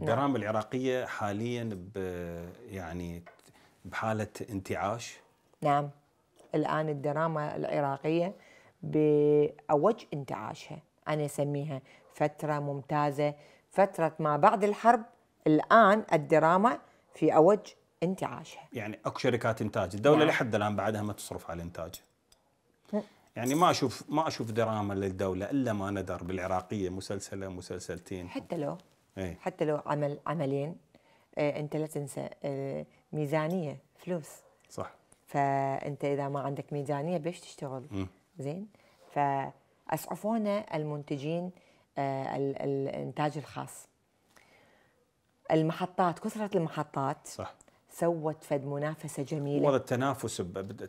نعم. الدراما نعم. العراقيه حاليا ب يعني بحاله انتعاش نعم الان الدراما العراقيه باوج انتعاشها انا اسميها فتره ممتازه فتره ما بعد الحرب الان الدراما في اوج انتعاشها يعني اكو شركات انتاج الدوله نعم. لحد الان بعدها ما تصرف على الانتاج يعني ما اشوف ما اشوف دراما للدوله الا ما ندر بالعراقيه مسلسله مسلسلتين حتى لو أي. حتى لو عمل عملين آه، انت لا تنسى آه، ميزانيه فلوس صح فانت اذا ما عندك ميزانيه بيش تشتغل م. زين فاسعفونا المنتجين آه، الانتاج الخاص المحطات كثره المحطات صح سوت فد منافسه جميله والله التنافس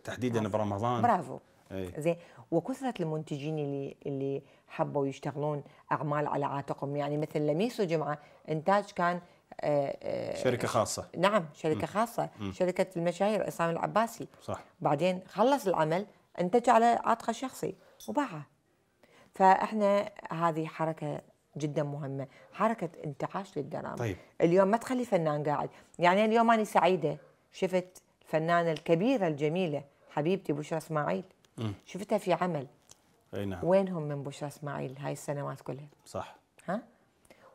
تحديدا برافو. برمضان برافو إيه. زين وكثره المنتجين اللي اللي حبوا يشتغلون اعمال على عاتقهم يعني مثل لميس وجمعه انتاج كان آه، آه، شركه خاصه نعم شركه خاصه مم. شركه المشاهير عصام العباسي صح بعدين خلص العمل انتج على عاتقه شخصي وباعه فاحنا هذه حركه جدا مهمه حركه انتعاش للدراما طيب. اليوم ما تخلي فنان قاعد يعني اليوم انا سعيده شفت الفنانه الكبيره الجميله حبيبتي بشرى اسماعيل شفتها في عمل اي نعم وينهم من بشرى اسماعيل هاي السنوات كلها صح ها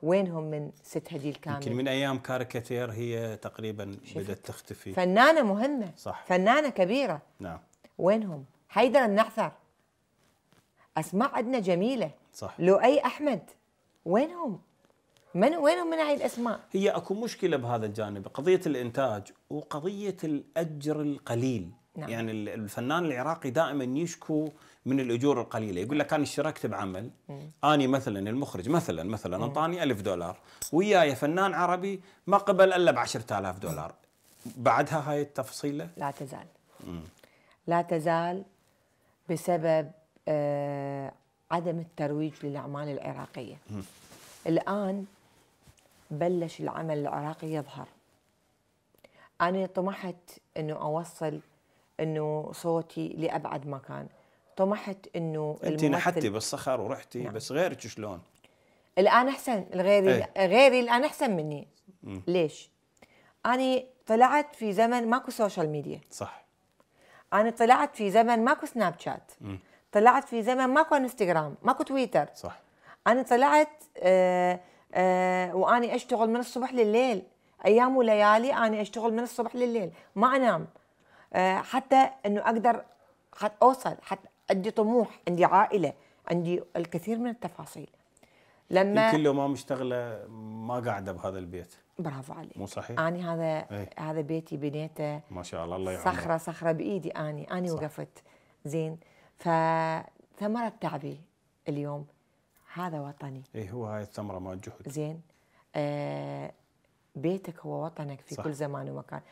وينهم من ست هديل كامل يمكن من ايام كاريكاتير هي تقريبا بدات تختفي فنانه مهمه صح فنانه كبيره نعم وينهم حيدر النحثر اسماء عندنا جميله صح لؤي احمد وينهم من وينهم من هاي الاسماء هي اكو مشكله بهذا الجانب قضيه الانتاج وقضيه الاجر القليل نعم. يعني الفنان العراقي دائما يشكو من الاجور القليله يقول لك انا اشتركت بعمل اني مثلا المخرج مثلا مثلا انطاني ألف دولار وياي فنان عربي ما قبل الا ب 10000 دولار بعدها هاي التفصيله لا تزال مم. لا تزال بسبب آه عدم الترويج للاعمال العراقيه مم. الان بلش العمل العراقي يظهر انا طمحت انه اوصل انه صوتي لابعد مكان طمحت انه انت نحتي بالصخر ورحتي نعم. بس غيرك شلون الان احسن غيري ايه؟ غيري الان احسن مني مم. ليش انا طلعت في زمن ماكو سوشيال ميديا صح انا طلعت في زمن ماكو سناب شات طلعت في زمن ماكو انستغرام ماكو تويتر صح انا طلعت آآ آه، آآ آه، واني اشتغل من الصبح لليل ايام وليالي اني اشتغل من الصبح لليل ما انام آه، حتى انه اقدر حتى اوصل حتى عندي طموح عندي عائله عندي الكثير من التفاصيل لما يمكن لو ما مشتغله ما قاعده بهذا البيت برافو عليك مو صحيح اني هذا أي. هذا بيتي بنيته ما شاء الله الله يعني. صخره صخره بايدي اني اني صح. وقفت زين فثمره تعبي اليوم هذا وطني اي هو هاي الثمره مال جهد زين آه بيتك هو وطنك في صح. كل زمان ومكان